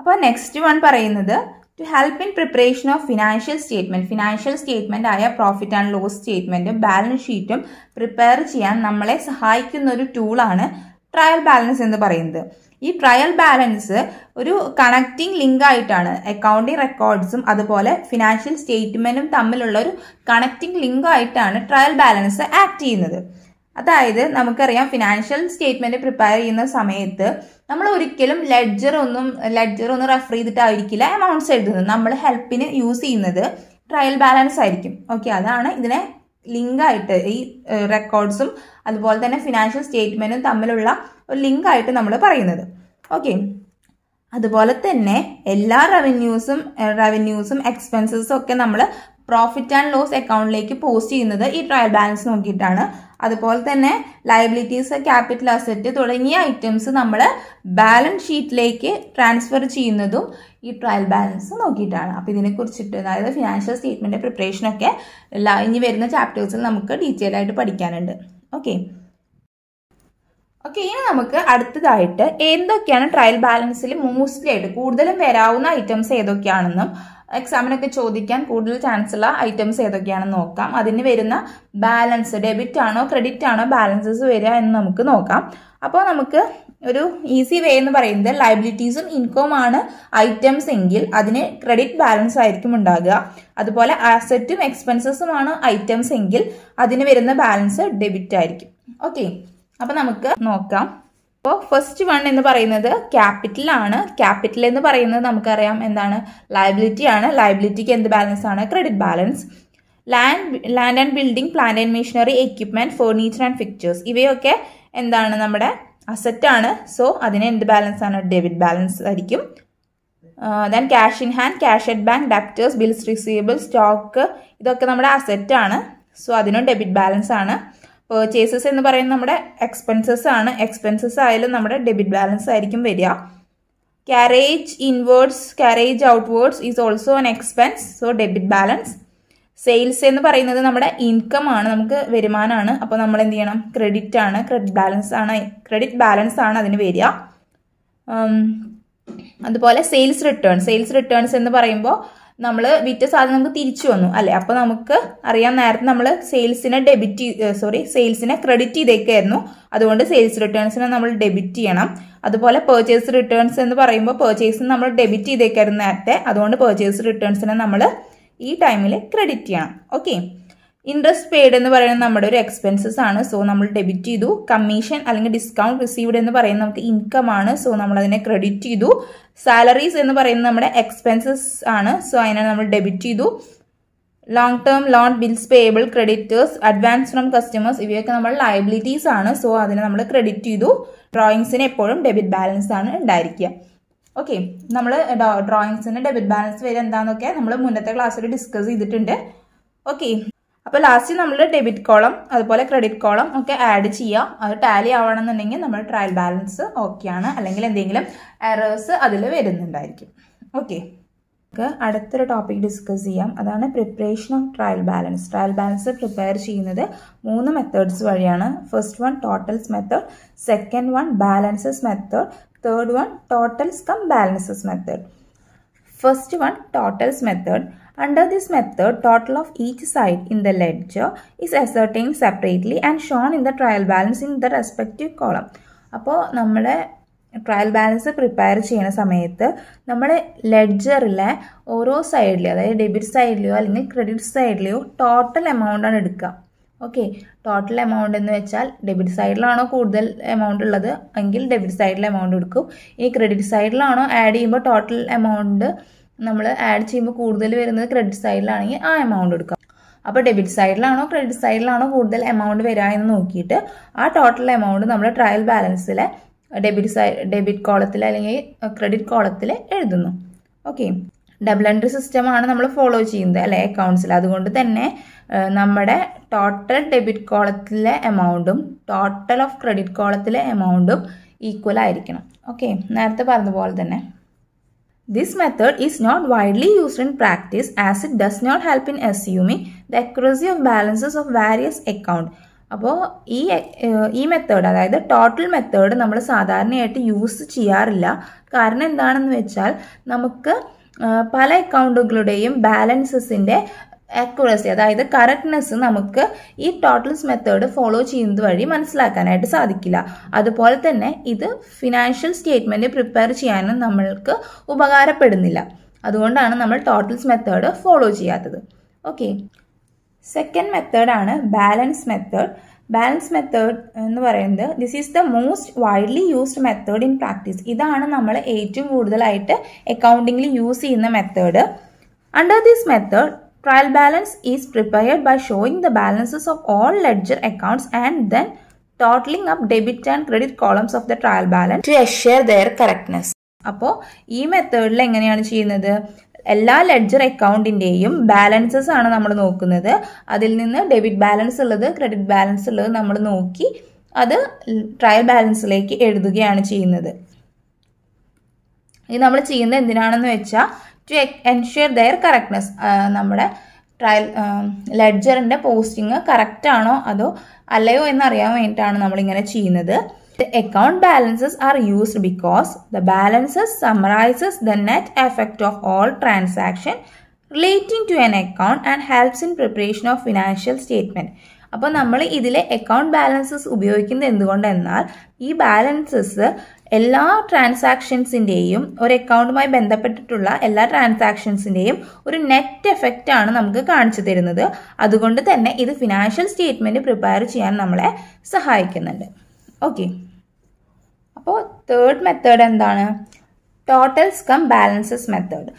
അപ്പോൾ നെക്സ്റ്റ് വൺ പറയുന്നത് to help in preparation of financial statement financial statement ആയ പ്രോഫിറ്റ് ആൻഡ് ലോസ് സ്റ്റേറ്റ്മെൻറ്റും ബാലൻസ് ഷീറ്റും പ്രിപ്പയർ ചെയ്യാൻ നമ്മളെ സഹായിക്കുന്ന ഒരു ടൂളാണ് ട്രയൽ ബാലൻസ് എന്ന് പറയുന്നത് ഈ ട്രയൽ ബാലൻസ് ഒരു കണക്റ്റിംഗ് ലിങ്ക് ആയിട്ടാണ് അക്കൗണ്ടിങ് റെക്കോർഡ്സും അതുപോലെ ഫിനാൻഷ്യൽ സ്റ്റേറ്റ്മെന്റും തമ്മിലുള്ള ഒരു കണക്റ്റിംഗ് ലിങ്ക് ആയിട്ടാണ് ട്രയൽ ബാലൻസ് ആക്ട് ചെയ്യുന്നത് അതായത് നമുക്കറിയാം ഫിനാൻഷ്യൽ സ്റ്റേറ്റ്മെന്റ് പ്രിപ്പയർ ചെയ്യുന്ന സമയത്ത് നമ്മൾ ഒരിക്കലും ലെഡ്ജർ ഒന്നും ലെഡ്ജർ ഒന്നും റെഫർ ചെയ്തിട്ടായിരിക്കില്ല എമൗണ്ട്സ് എഴുതുന്നത് നമ്മൾ ഹെൽപ്പിന് യൂസ് ചെയ്യുന്നത് ട്രയൽ ബാലൻസ് ആയിരിക്കും ഓക്കെ അതാണ് ഇതിനെ ലിങ്കായിട്ട് ഈ റെക്കോർഡ്സും അതുപോലെ തന്നെ ഫിനാൻഷ്യൽ സ്റ്റേറ്റ്മെന്റും തമ്മിലുള്ള ഒരു ലിങ്കായിട്ട് നമ്മൾ പറയുന്നത് ഓക്കെ അതുപോലെ തന്നെ എല്ലാ റവന്യൂസും റവന്യൂസും എക്സ്പെൻസസും ഒക്കെ നമ്മൾ പ്രോഫിറ്റ് ആൻഡ് ലോസ് അക്കൗണ്ടിലേക്ക് പോസ്റ്റ് ചെയ്യുന്നത് ഈ ട്രയൽ ബാലൻസ് നോക്കിയിട്ടാണ് അതുപോലെ തന്നെ ലയബിലിറ്റീസ് ക്യാപിറ്റൽ അസറ്റ് തുടങ്ങിയ ഐറ്റംസ് നമ്മൾ ബാലൻസ് ഷീറ്റിലേക്ക് ട്രാൻസ്ഫർ ചെയ്യുന്നതും ഈ ട്രയൽ ബാലൻസ് നോക്കിയിട്ടാണ് അപ്പോൾ ഇതിനെക്കുറിച്ചിട്ട് അതായത് ഫിനാൻഷ്യൽ സ്റ്റേറ്റ്മെൻറ്റ് പ്രിപ്പറേഷനൊക്കെ ഇനി വരുന്ന ചാപ്റ്റേഴ്സിൽ നമുക്ക് ഡീറ്റെയിൽ ആയിട്ട് പഠിക്കാനുണ്ട് ഓക്കെ ഓക്കെ ഇനി നമുക്ക് അടുത്തതായിട്ട് എന്തൊക്കെയാണ് ട്രയൽ ബാലൻസിൽ മോസ്റ്റ്ലി ആയിട്ട് കൂടുതലും വരാവുന്ന ഐറ്റംസ് ഏതൊക്കെയാണെന്നും എക്സാമിനൊക്കെ ചോദിക്കാൻ കൂടുതൽ ചാൻസ് ഉള്ള ഐറ്റംസ് ഏതൊക്കെയാണെന്ന് നോക്കാം അതിന് വരുന്ന ബാലൻസ് ഡെബിറ്റ് ആണോ ക്രെഡിറ്റ് ആണോ ബാലൻസസ് വരിക എന്ന് നമുക്ക് നോക്കാം അപ്പോൾ നമുക്ക് ഒരു ഈസി വേ എന്ന് പറയുന്നത് ലൈബിലിറ്റീസും ഇൻകവും ആണ് ഐറ്റംസ് എങ്കിൽ അതിന് ക്രെഡിറ്റ് ബാലൻസ് ആയിരിക്കും ഉണ്ടാകുക അതുപോലെ അസറ്റും എക്സ്പെൻസസുമാണ് ഐറ്റംസ് എങ്കിൽ അതിന് വരുന്ന ബാലൻസ് ഡെബിറ്റ് ആയിരിക്കും ഓക്കെ അപ്പൊ നമുക്ക് നോക്കാം അപ്പോൾ ഫസ്റ്റ് വൺ എന്ന് പറയുന്നത് ക്യാപിറ്റൽ ആണ് ക്യാപിറ്റൽ എന്ന് പറയുന്നത് നമുക്കറിയാം എന്താണ് ലയബിലിറ്റി ആണ് ലയബിലിറ്റിക്ക് എന്ത് ബാലൻസ് ആണ് credit balance land land and building plant and machinery equipment furniture and fixtures ഇവയൊക്കെ എന്താണ് നമ്മുടെ അസറ്റ് ആണ് സോ അതിന് എന്ത് ബാലൻസ് ആണ് ഡെബിറ്റ് ബാലൻസ് ആയിരിക്കും then cash in hand cash at bank debtors bills receivable stock ഇതൊക്കെ നമ്മുടെ അസറ്റ് ആണ് സോ അതിനും ഡെബിറ്റ് ബാലൻസ് ആണ് പേർച്ചേസസ് എന്ന് പറയുന്നത് നമ്മുടെ എക്സ്പെൻസസ് ആണ് എക്സ്പെൻസസ് ആയാലും നമ്മുടെ ഡെബിറ്റ് ബാലൻസ് ആയിരിക്കും വരിക carriage inwards carriage outwards is also an expense so debit balance sales എന്ന് പറയുന്നത് നമ്മുടെ ഇൻകം ആണ് നമുക്ക് വരുമാനമാണ് അപ്പോൾ നമ്മൾ എന്ത് ചെയ്യണം ക്രെഡിറ്റ് ആണ് ക്രെഡിറ്റ് ബാലൻസ് ആണ് ക്രെഡിറ്റ് ബാലൻസ് ആണ് അതിന് വരിക അതുപോലെ സെയിൽസ് റിട്ടേൺസ് സെയിൽസ് റിട്ടേൺസ് എന്ന് പറയുമ്പോൾ നമ്മൾ വിറ്റ സാധനം നമുക്ക് തിരിച്ചു വന്നു അല്ലേ അപ്പോൾ നമുക്ക് അറിയാം നേരത്തെ നമ്മൾ സെയിൽസിനെ ഡെബിറ്റ് സോറി സെയിൽസിനെ ക്രെഡിറ്റ് ചെയ്തേക്കായിരുന്നു അതുകൊണ്ട് സെയിൽസ് റിട്ടേൺസിനെ നമ്മൾ ഡെബിറ്റ് ചെയ്യണം അതുപോലെ പേർച്ചേസ് റിട്ടേൺസ് എന്ന് പറയുമ്പോൾ പേർച്ചേസ് നമ്മൾ ഡെബിറ്റ് ചെയ്തേക്കായിരുന്നു നേരത്തെ അതുകൊണ്ട് പേർച്ചേസ് റിട്ടേൺസിനെ നമ്മൾ ഈ ടൈമിൽ ക്രെഡിറ്റ് ചെയ്യണം ഓക്കെ ഇൻട്രസ്റ്റ് പെയ്ഡ് എന്ന് പറയുന്നത് നമ്മുടെ ഒരു എക്സ്പെൻസസ് ആണ് സോ നമ്മൾ ഡെബിറ്റ് ചെയ്തു കമ്മീഷൻ അല്ലെങ്കിൽ ഡിസ്കൗണ്ട് റിസീവ്ഡ് എന്ന് പറയുന്നത് നമുക്ക് ഇൻകം ആണ് സോ നമ്മൾ അതിനെ ക്രെഡിറ്റ് ചെയ്തു സാലറീസ് എന്ന് പറയുന്നത് നമ്മുടെ എക്സ്പെൻസസ് ആണ് സോ അതിനെ നമ്മൾ ഡെബിറ്റ് ചെയ്തു long term loan bills payable creditors advance from customers ഇവയൊക്കെ നമ്മൾ ലയബിലിറ്റീസ് ആണ് സോ അതിനെ നമ്മൾ ക്രെഡിറ്റ് ചെയ്തു ഡ്രോയിങ്സിന് എപ്പോഴും ഡെബിറ്റ് ബാലൻസ് ആണ് ഉണ്ടായിരിക്കുക ഓക്കെ നമ്മൾ ഡ്രോയിങ്സിന് ഡെബിറ്റ് ബാലൻസ് വരെ എന്താണെന്നൊക്കെ നമ്മൾ മുന്നത്തെ ക്ലാസ്സിൽ ഡിസ്കസ് ചെയ്തിട്ടുണ്ട് ഓക്കെ അപ്പോൾ ലാസ്റ്റ് നമ്മൾ ഡെബിറ്റ് കോളം അതുപോലെ ക്രെഡിറ്റ് കോളം ഒക്കെ ആഡ് ചെയ്യാം അത് ടാലി ആവണമെന്നുണ്ടെങ്കിൽ നമ്മൾ ട്രയൽ ബാലൻസ് ഓക്കെയാണ് അല്ലെങ്കിൽ എന്തെങ്കിലും എറേഴ്സ് അതിൽ വരുന്നുണ്ടായിരിക്കും ഓക്കെ നമുക്ക് അടുത്തൊരു ടോപ്പിക് ഡിസ്കസ് ചെയ്യാം അതാണ് preparation of trial balance trial balance prepare ചെയ്യുന്നത് മൂന്ന് മെത്തേഡ്സ് വഴിയാണ് first one totals method second one balances method third one totals cum balances method First one, totals method. Under this method, total of each side in the ledger is ascertained separately and shown in the trial balance in the respective column. അപ്പോൾ നമ്മുടെ ട്രയൽ ബാലൻസ് പ്രിപ്പയർ ചെയ്യുന്ന സമയത്ത് നമ്മുടെ ലെഡ്ജറിലെ ഓരോ സൈഡിലെയോ അതായത് ഡെബിറ്റ് സൈഡിലെയോ അല്ലെങ്കിൽ ക്രെഡിറ്റ് സൈഡിലെയോ ടോട്ടൽ എമൗണ്ടാണ് എടുക്കുക ഓക്കെ ടോട്ടൽ എമൗണ്ട് എന്ന് വെച്ചാൽ ഡെബിറ്റ് സൈഡിലാണോ കൂടുതൽ എമൗണ്ട് ഉള്ളത് എങ്കിൽ ഡെബിറ്റ് സൈഡിൽ എമൗണ്ട് എടുക്കും ഈ ക്രെഡിറ്റ് സൈഡിലാണോ ആഡ് ചെയ്യുമ്പോൾ ടോട്ടൽ എമൗണ്ട് നമ്മൾ ആഡ് ചെയ്യുമ്പോൾ കൂടുതൽ വരുന്നത് ക്രെഡിറ്റ് സൈഡിലാണെങ്കിൽ ആ എമൗണ്ട് എടുക്കാം അപ്പോൾ ഡെബിറ്റ് സൈഡിലാണോ ക്രെഡിറ്റ് സൈഡിലാണോ കൂടുതൽ എമൗണ്ട് വരാ എന്ന് നോക്കിയിട്ട് ആ ടോട്ടൽ എമൗണ്ട് നമ്മൾ ട്രയൽ ബാലൻസിലെ ഡെബിറ്റ് സൈ ഡെബിറ്റ് കോളത്തിൽ അല്ലെങ്കിൽ ക്രെഡിറ്റ് കോളത്തിൽ എഴുതുന്നു ഓക്കെ ഡബിൾ എൻട്രി സിസ്റ്റമാണ് നമ്മൾ ഫോളോ ചെയ്യുന്നത് അല്ലെ അക്കൗണ്ട്സിൽ അതുകൊണ്ട് തന്നെ നമ്മുടെ ടോട്ടൽ ഡെബിറ്റ് കോളത്തിലെ എമൗണ്ടും ടോട്ടൽ ഓഫ് ക്രെഡിറ്റ് കോളത്തിലെ എമൗണ്ടും ഈക്വൽ ആയിരിക്കണം ഓക്കെ നേരത്തെ പറഞ്ഞതുപോലെ തന്നെ This method is not widely used in practice as it does not help in assuming the accuracy of balances of various account. അപ്പോൾ ഈ ഈ മെത്തേഡ് അതായത് ടോട്ടൽ മെത്തേഡ് നമ്മൾ സാധാരണയായിട്ട് യൂസ് ചെയ്യാറില്ല കാരണം എന്താണെന്ന് വെച്ചാൽ നമുക്ക് പല അക്കൗണ്ടുകളുടെയും ബാലൻസസിൻ്റെ അക്യുറസി അതായത് കറക്റ്റ്നെസ് നമുക്ക് ഈ ടോട്ടൽസ് മെത്തേഡ് ഫോളോ ചെയ്യുന്നത് വഴി മനസ്സിലാക്കാനായിട്ട് സാധിക്കില്ല അതുപോലെ തന്നെ ഇത് ഫിനാൻഷ്യൽ സ്റ്റേറ്റ്മെൻറ്റ് പ്രിപ്പയർ ചെയ്യാനും നമ്മൾക്ക് ഉപകാരപ്പെടുന്നില്ല അതുകൊണ്ടാണ് നമ്മൾ ടോട്ടൽസ് മെത്തേഡ് ഫോളോ ചെയ്യാത്തത് ഓക്കെ സെക്കൻഡ് മെത്തേഡാണ് ബാലൻസ് മെത്തേഡ് ബാലൻസ് മെത്തേഡ് എന്ന് പറയുന്നത് this is the most widely used method in practice ഇതാണ് നമ്മൾ ഏറ്റവും കൂടുതലായിട്ട് അക്കൗണ്ടിങ്ങിൽ യൂസ് ചെയ്യുന്ന method under this method trial balance is prepared by showing the balances of all ledger accounts and then totalling up debit and credit columns of the trial balance to ensure their correctness അപ്പോൾ ഈ മെത്തേഡിൽ എങ്ങനെയാണ് ചെയ്യുന്നത് എല്ലാ ലെഡ്ജർ അക്കൗണ്ടിൻ്റെയും ബാലൻസസ് ആണ് നമ്മൾ നോക്കുന്നത് അതിൽ നിന്ന് ഡെബിറ്റ് ബാലൻസ് ഉള്ളത് ക്രെഡിറ്റ് ബാലൻസ് ഉള്ളത് നമ്മൾ നോക്കി അത് ട്രയൽ ബാലൻസിലേക്ക് എഴുതുകയാണ് ചെയ്യുന്നത് ഇത് നമ്മൾ ചെയ്യുന്നത് എന്തിനാണെന്ന് വെച്ചാൽ ടു എൻഷുർ ദയർ കറക്റ്റ്നെസ് നമ്മുടെ ട്രയൽ ലെഡ്ജറിൻ്റെ പോസ്റ്റിങ് കറക്റ്റ് ആണോ അതോ അല്ലയോ എന്നറിയാൻ വേണ്ടിയിട്ടാണ് നമ്മളിങ്ങനെ ചെയ്യുന്നത് The account balances are used because the balances summarizes the net effect of all transaction relating to an account and helps in preparation of financial statement. അപ്പോൾ നമ്മൾ ഇതിലെ അക്കൗണ്ട് ബാലൻസസ് ഉപയോഗിക്കുന്നത് എന്തുകൊണ്ടെന്നാൽ ഈ ബാലൻസസ് എല്ലാ ട്രാൻസാക്ഷൻസിൻ്റെയും ഒരു അക്കൗണ്ടുമായി ബന്ധപ്പെട്ടിട്ടുള്ള എല്ലാ ട്രാൻസാക്ഷൻസിൻ്റെയും ഒരു നെറ്റ് എഫക്റ്റ് ആണ് നമുക്ക് കാണിച്ചു തരുന്നത് അതുകൊണ്ട് തന്നെ ഇത് ഫിനാൻഷ്യൽ സ്റ്റേറ്റ്മെൻറ്റ് പ്രിപ്പയർ ചെയ്യാൻ നമ്മളെ സഹായിക്കുന്നുണ്ട് ഓക്കെ അപ്പോൾ തേർഡ് മെത്തേഡ് എന്താണ് ടോട്ടൽസ് കം ബാലൻസസ് മെത്തേഡ്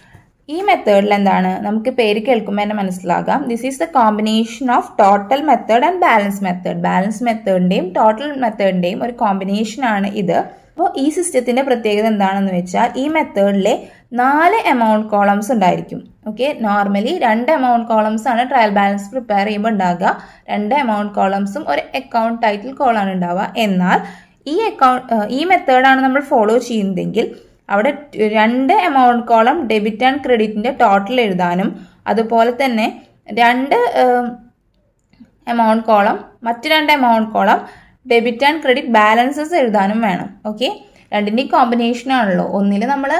ഈ മെത്തേഡിൽ എന്താണ് നമുക്ക് പേര് കേൾക്കുമ്പോൾ തന്നെ മനസ്സിലാകാം this is the combination of total method and balance method balance മെത്തേഡിൻ്റെയും ടോട്ടൽ മെത്തേഡിൻ്റെയും ഒരു കോമ്പിനേഷൻ ആണ് ഇത് അപ്പോൾ ഈ സിസ്റ്റത്തിൻ്റെ പ്രത്യേകത എന്താണെന്ന് വെച്ചാൽ ഈ മെത്തേഡിലെ നാല് എമൗണ്ട് കോളംസ് ഉണ്ടായിരിക്കും ഓക്കെ നോർമലി രണ്ട് എമൗണ്ട് കോളംസ് ആണ് ട്രയൽ ബാലൻസ് പ്രിപ്പയർ ചെയ്യുമ്പോൾ ഉണ്ടാകുക രണ്ട് എമൗണ്ട് കോളംസും ഒരു അക്കൗണ്ട് ടൈറ്റിൽ കോളാണ് ഉണ്ടാവുക എന്നാൽ ഈ അക്കൗണ്ട് ഈ മെത്തേഡാണ് നമ്മൾ ഫോളോ ചെയ്യുന്നതെങ്കിൽ അവിടെ രണ്ട് എമൗണ്ട് കോളം ഡെബിറ്റ് ആൻഡ് ക്രെഡിറ്റിൻ്റെ ടോട്ടൽ എഴുതാനും അതുപോലെ തന്നെ രണ്ട് എമൗണ്ട് കോളം മറ്റ് രണ്ട് amount column debit and credit balances എഴുതാനും വേണം ഓക്കെ രണ്ടിൻ്റെയും കോമ്പിനേഷൻ ആണല്ലോ ഒന്നിൽ നമ്മൾ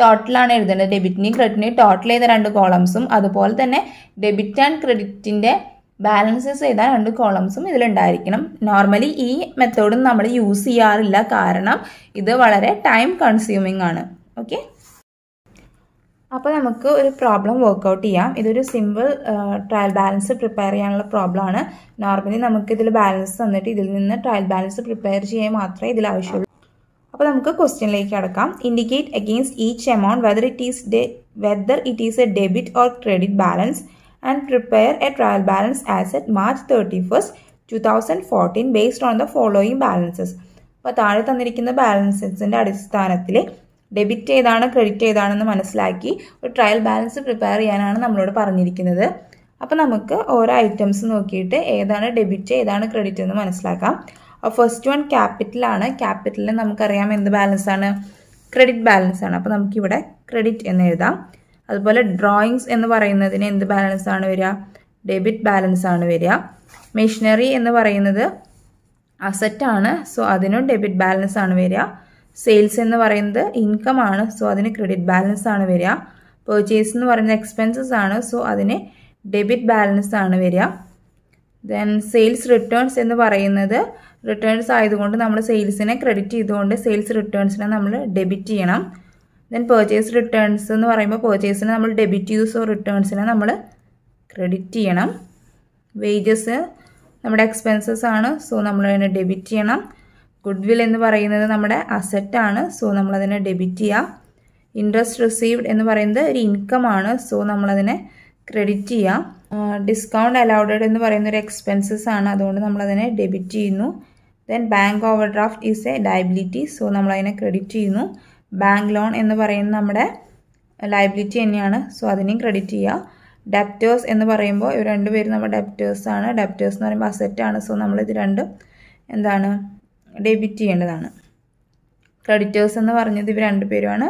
ടോട്ടലാണ് എഴുതേണ്ടത് ഡെബിറ്റിനെയും ക്രെഡിറ്റിനെയും ടോട്ടൽ ചെയ്ത രണ്ട് കോളംസും അതുപോലെ തന്നെ ഡെബിറ്റ് ആൻഡ് ക്രെഡിറ്റിൻ്റെ ബാലൻസസ് ചെയ്താൽ രണ്ട് കോളംസും ഇതിലുണ്ടായിരിക്കണം നോർമലി ഈ മെത്തേഡും നമ്മൾ യൂസ് ചെയ്യാറില്ല കാരണം ഇത് വളരെ ടൈം കൺസ്യൂമിംഗ് ആണ് ഓക്കെ അപ്പോൾ നമുക്ക് ഒരു പ്രോബ്ലം വർക്ക്ഔട്ട് ചെയ്യാം ഇതൊരു സിമ്പിൾ ട്രയൽ ബാലൻസ് പ്രിപ്പയർ ചെയ്യാനുള്ള പ്രോബ്ലം ആണ് നോർമലി നമുക്ക് ഇതിൽ ബാലൻസ് തന്നിട്ട് ഇതിൽ നിന്ന് ട്രയൽ ബാലൻസ് പ്രിപ്പയർ ചെയ്യാൻ മാത്രമേ ഇതിൽ ആവശ്യമുള്ളൂ അപ്പോൾ നമുക്ക് ക്വസ്റ്റ്യനിലേക്ക് അടക്കാം indicate against each amount whether it is whether it is a debit or credit balance and prepare a trial balance as at March 31st, 2014 based on the following balances. അപ്പോൾ താഴെ തന്നിരിക്കുന്ന ബാലൻസസിൻ്റെ അടിസ്ഥാനത്തിൽ ഡെബിറ്റ് ഏതാണ് ക്രെഡിറ്റ് ഏതാണെന്ന് മനസ്സിലാക്കി ഒരു ട്രയൽ ബാലൻസ് പ്രിപ്പയർ ചെയ്യാനാണ് നമ്മളോട് പറഞ്ഞിരിക്കുന്നത് അപ്പോൾ നമുക്ക് ഓരോ ഐറ്റംസ് നോക്കിയിട്ട് ഏതാണ് ഡെബിറ്റ് ഏതാണ് ക്രെഡിറ്റ് എന്ന് മനസ്സിലാക്കാം ഫസ്റ്റ് വൺ ക്യാപിറ്റലാണ് ക്യാപിറ്റലിൽ നമുക്കറിയാം എന്ത് ബാലൻസാണ് ക്രെഡിറ്റ് ബാലൻസാണ് അപ്പോൾ നമുക്കിവിടെ ക്രെഡിറ്റ് എന്ന് എഴുതാം അതുപോലെ ഡ്രോയിങ്സ് എന്ന് പറയുന്നതിന് എന്ത് ബാലൻസ് ആണ് വരിക ഡെബിറ്റ് ബാലൻസ് ആണ് വരിക മെഷീനറി എന്ന് പറയുന്നത് അസറ്റാണ് സോ അതിനും ഡെബിറ്റ് ബാലൻസ് ആണ് വരിക സെയിൽസ് എന്ന് പറയുന്നത് ഇൻകം ആണ് സോ അതിന് ക്രെഡിറ്റ് ബാലൻസ് ആണ് വരിക പെർച്ചേസ് എന്ന് പറയുന്നത് എക്സ്പെൻസസ് ആണ് സോ അതിന് ഡെബിറ്റ് ബാലൻസ് ആണ് വരിക ദെൻ സെയിൽസ് റിട്ടേൺസ് എന്ന് പറയുന്നത് റിട്ടേൺസ് ആയതുകൊണ്ട് നമ്മൾ സെയിൽസിനെ ക്രെഡിറ്റ് ചെയ്തുകൊണ്ട് സെയിൽസ് റിട്ടേൺസിനെ നമ്മൾ ഡെബിറ്റ് ചെയ്യണം ദെൻ പേർച്ചേസ് റിട്ടേൺസ് എന്ന് പറയുമ്പോൾ പേർച്ചേസിന് നമ്മൾ ഡെബിറ്റ് യൂസോ റിട്ടേൺസിനെ നമ്മൾ ക്രെഡിറ്റ് ചെയ്യണം വേജസ് നമ്മുടെ എക്സ്പെൻസസ് ആണ് സോ നമ്മൾ അതിനെ ഡെബിറ്റ് ചെയ്യണം ഗുഡ് വിൽ എന്ന് പറയുന്നത് നമ്മുടെ അസെറ്റാണ് സോ നമ്മളതിനെ ഡെബിറ്റ് ചെയ്യുക ഇൻട്രസ്റ്റ് റിസീവ്ഡ് എന്ന് പറയുന്നത് ഒരു ഇൻകം ആണ് സോ നമ്മളതിനെ ക്രെഡിറ്റ് ചെയ്യുക ഡിസ്കൗണ്ട് അലൗഡഡ് എന്ന് പറയുന്ന ഒരു എക്സ്പെൻസസ് ആണ് അതുകൊണ്ട് നമ്മളതിനെ ഡെബിറ്റ് ചെയ്യുന്നു then bank overdraft is a liability so നമ്മളതിനെ ക്രെഡിറ്റ് ചെയ്യുന്നു ബാങ്ക് ലോൺ എന്ന് പറയുന്ന നമ്മുടെ ലയബിലിറ്റി തന്നെയാണ് സോ അതിനെയും ക്രെഡിറ്റ് ചെയ്യുക ഡെപ്റ്റേഴ്സ് എന്ന് പറയുമ്പോൾ ഇവർ രണ്ടുപേരും നമ്മുടെ ഡെപ്റ്റേഴ്സ് ആണ് ഡെപ്റ്റേഴ്സ് എന്ന് പറയുമ്പോൾ ആണ് സോ നമ്മൾ ഇത് രണ്ടും എന്താണ് ഡെബിറ്റ് ചെയ്യേണ്ടതാണ് ക്രെഡിറ്റേഴ്സ് എന്ന് പറഞ്ഞത് ഇവർ രണ്ടുപേരുമാണ്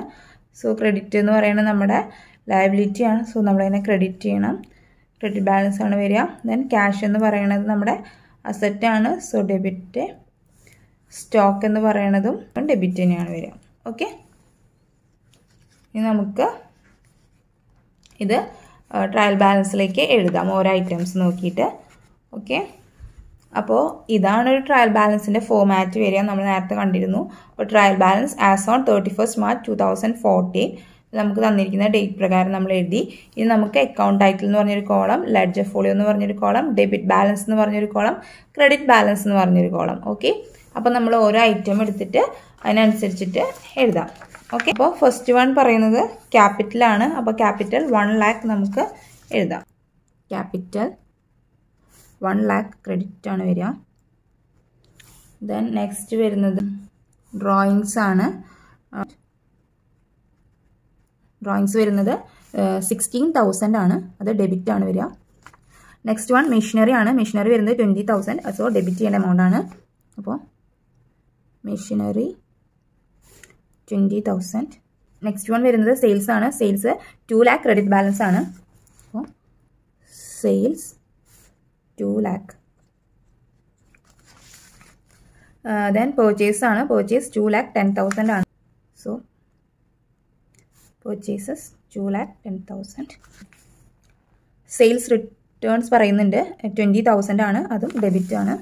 സോ ക്രെഡിറ്റ് എന്ന് പറയുന്നത് നമ്മുടെ ലയബിലിറ്റിയാണ് സോ നമ്മളതിനെ ക്രെഡിറ്റ് ചെയ്യണം ക്രെഡിറ്റ് ബാലൻസ് ആണ് വരിക ദെൻ ക്യാഷ് എന്ന് പറയുന്നത് നമ്മുടെ അസെറ്റാണ് സോ ഡെബിറ്റ് സ്റ്റോക്ക് എന്ന് പറയണതും ഡെബിറ്റ് തന്നെയാണ് വരിക ഓക്കെ ഇനി നമുക്ക് ഇത് ട്രയൽ ബാലൻസിലേക്ക് എഴുതാം ഓരോ ഐറ്റംസ് നോക്കിയിട്ട് ഓക്കെ അപ്പോൾ ഇതാണ് ഒരു ട്രയൽ ബാലൻസിൻ്റെ ഫോമാറ്റ് വരിക നമ്മൾ നേരത്തെ കണ്ടിരുന്നു അപ്പോൾ trial balance as on thirty first March two thousand fourteen നമുക്ക് തന്നിരിക്കുന്ന ഡേറ്റ് പ്രകാരം നമ്മൾ എഴുതി ഇനി നമുക്ക് അക്കൗണ്ട് ടൈറ്റിൽ എന്ന് പറഞ്ഞൊരു കോളം ലെഡ്ജർ ഫോളിയോ എന്ന് പറഞ്ഞൊരു കോളം ഡെബിറ്റ് ബാലൻസ് എന്ന് പറഞ്ഞൊരു കോളം ക്രെഡിറ്റ് ബാലൻസ് എന്ന് പറഞ്ഞൊരു കോളം ഓക്കെ അപ്പോൾ നമ്മൾ ഓരോ ഐറ്റം എടുത്തിട്ട് അതിനനുസരിച്ചിട്ട് എഴുതാം ഓക്കെ അപ്പോൾ ഫസ്റ്റ് വൺ പറയുന്നത് ക്യാപിറ്റലാണ് അപ്പോൾ ക്യാപിറ്റൽ വൺ ലാക്ക് നമുക്ക് എഴുതാം ക്യാപിറ്റൽ വൺ ലാക്ക് ക്രെഡിറ്റ് ആണ് വരിക ദെൻ നെക്സ്റ്റ് വരുന്നത് ഡ്രോയിങ്സ് ആണ് ഡ്രോയിങ്സ് വരുന്നത് സിക്സ്റ്റീൻ തൗസൻഡ് ആണ് അത് ഡെബിറ്റ് ആണ് വരിക നെക്സ്റ്റ് വൺ മെഷീനറി ആണ് മെഷീനറി വരുന്നത് ട്വൻറ്റി തൗസൻഡ് സോ ഡെബിറ്റ് ചെയ്യേണ്ട എമൗണ്ട് ആണ് അപ്പോൾ machinery twenty thousand next one വരുന്നത് സെയിൽസ് ആണ് sales two lakh credit balance ആണ് അപ്പോൾ sales two lakh then purchase ആണ് purchase two lakh ten thousand ആണ് so purchases two lakh ten thousand sales returns പറയുന്നുണ്ട് ട്വൻറ്റി തൗസൻഡ് ആണ് അതും ഡെബിറ്റ് ആണ്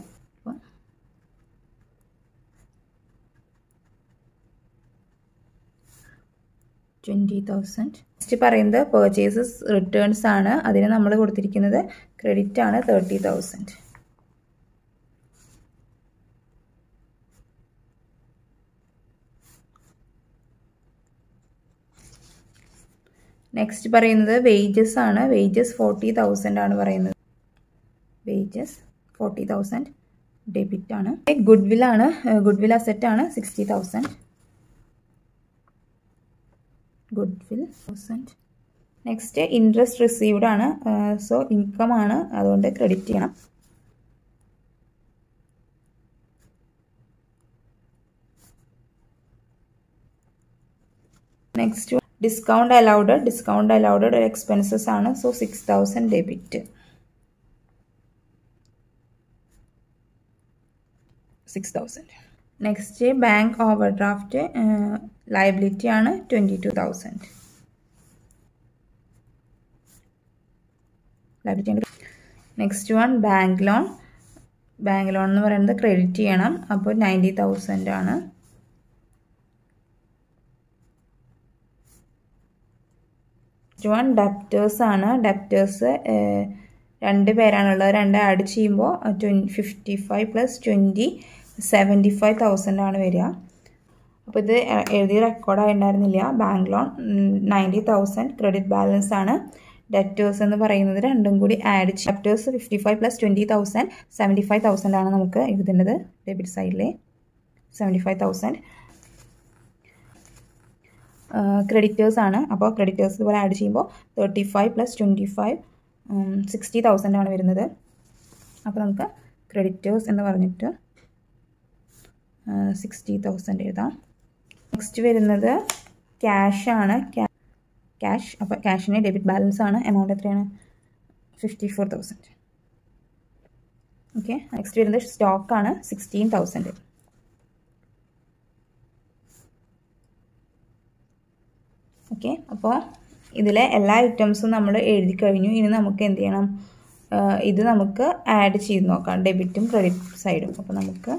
ട്വൻറ്റി തൗസൻഡ് നെക്സ്റ്റ് പറയുന്നത് പേർച്ചേസസ് റിട്ടേൺസ് ആണ് അതിന് നമ്മൾ കൊടുത്തിരിക്കുന്നത് ക്രെഡിറ്റ് ആണ് തേർട്ടി തൗസൻഡ് നെക്സ്റ്റ് പറയുന്നത് വേജസ് ആണ് വേജസ് ഫോർട്ടി തൗസൻഡ് ആണ് പറയുന്നത് വേജസ് ഫോർട്ടി തൗസൻഡ് ഡെബിറ്റ് ആണ് ഗുഡ് വിൽ ആണ് ഗുഡ് വിൽ അസെറ്റ് ആണ് sixty thousand thousand next interest received ആണ് സോ ഇൻകം ആണ് അതുകൊണ്ട് ക്രെഡിറ്റ് ചെയ്യണം next discount allowed discount allowed expenses ആണ് so six thousand debit six thousand next bank overdraft liability ആണ് ട്വൻറ്റി ടു തൗസൻഡ് ലഭിക്കും next one bank loan bank loan എന്ന് പറയുന്നത് ക്രെഡിറ്റ് ചെയ്യണം അപ്പോൾ നയൻറ്റി തൗസൻഡ് ആണ് വൺ ഡെപ്റ്റേഴ്സ് ആണ് ഡെപ്റ്റേഴ്സ് രണ്ട് പേരാണുള്ളത് രണ്ട് ആഡ് ചെയ്യുമ്പോൾ twenty fifty five plus twenty seventy five thousand ആണ് വരിക അപ്പോൾ ഇത് എഴുതി റെക്കോർഡായിട്ടുണ്ടായിരുന്നില്ല bank loan ninety thousand credit balance ആണ് ഡെറ്റേഴ്സ് എന്ന് പറയുന്നത് രണ്ടും കൂടി ആഡ് ചെയ്യും debtors fifty five plus twenty thousand seventy five thousand ആണ് നമുക്ക് എഴുതേണ്ടത് ഡെബിറ്റ് സൈഡിലെ സെവൻറ്റി ഫൈവ് തൗസൻഡ് ക്രെഡിറ്റേഴ്സ് ആണ് അപ്പോൾ ക്രെഡിറ്റേഴ്സ് ഇതുപോലെ ആഡ് ചെയ്യുമ്പോൾ thirty five plus twenty five sixty thousand ആണ് വരുന്നത് അപ്പോൾ നമുക്ക് ക്രെഡിറ്റേഴ്സ് എന്ന് പറഞ്ഞിട്ട് സിക്സ്റ്റി തൗസൻഡ് എഴുതാം നെക്സ്റ്റ് വരുന്നത് ക്യാഷാണ് ക്യാ ക്യാഷ് അപ്പോൾ ക്യാഷിന് ഡെബിറ്റ് ബാലൻസ് ആണ് എമൗണ്ട് എത്രയാണ് fifty four thousand okay next വരുന്നത് സ്റ്റോക്കാണ് സിക്സ്റ്റീൻ തൗസൻഡ് ഓക്കെ അപ്പോൾ ഇതിലെ എല്ലാ ഐറ്റംസും നമ്മൾ എഴുതി കഴിഞ്ഞു ഇനി നമുക്ക് എന്ത് ചെയ്യണം ഇത് നമുക്ക് ആഡ് ചെയ്ത് നോക്കാം ഡെബിറ്റും ക്രെഡിറ്റ് സൈഡും അപ്പോൾ നമുക്ക്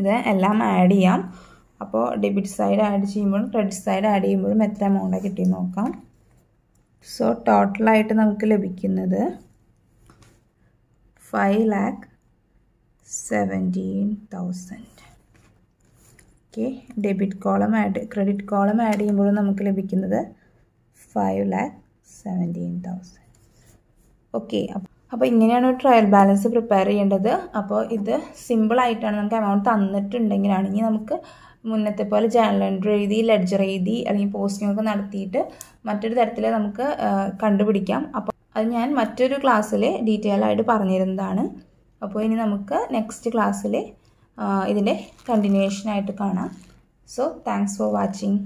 ഇത് എല്ലാം ആഡ് ചെയ്യാം അപ്പോൾ ഡെബിറ്റ് സൈഡ് ആഡ് ചെയ്യുമ്പോഴും ക്രെഡിറ്റ് സൈഡ് ആഡ് ചെയ്യുമ്പോഴും എത്ര എമൗണ്ടാണ് കിട്ടി നോക്കാം സോ ടോട്ടലായിട്ട് നമുക്ക് ലഭിക്കുന്നത് five lakh seventeen thousand okay debit column add credit column add ചെയ്യുമ്പോഴും നമുക്ക് ലഭിക്കുന്നത് five lakh seventeen thousand okay അപ്പോൾ ഇങ്ങനെയാണ് ട്രയൽ ബാലൻസ് പ്രിപ്പയർ ചെയ്യേണ്ടത് അപ്പോൾ ഇത് സിമ്പിളായിട്ടാണ് നമുക്ക് എമൗണ്ട് തന്നിട്ടുണ്ടെങ്കിലാണ് ഇനി നമുക്ക് മുന്നത്തെ പോലെ ജേണൽ എൻട്രി എഴുതി ലെഡ്ജർ എഴുതി അല്ലെങ്കിൽ പോസ്റ്റിംഗ് ഒക്കെ നടത്തിയിട്ട് മറ്റൊരു തരത്തിൽ നമുക്ക് കണ്ടുപിടിക്കാം അപ്പോൾ അത് ഞാൻ മറ്റൊരു ക്ലാസ്സിൽ ഡീറ്റെയിൽ ആയിട്ട് പറഞ്ഞിരുന്നതാണ് അപ്പോൾ ഇനി നമുക്ക് നെക്സ്റ്റ് ക്ലാസ്സിൽ ഇതിൻ്റെ കണ്ടിന്യൂഷനായിട്ട് കാണാം സോ താങ്ക്സ് ഫോർ വാച്ചിങ്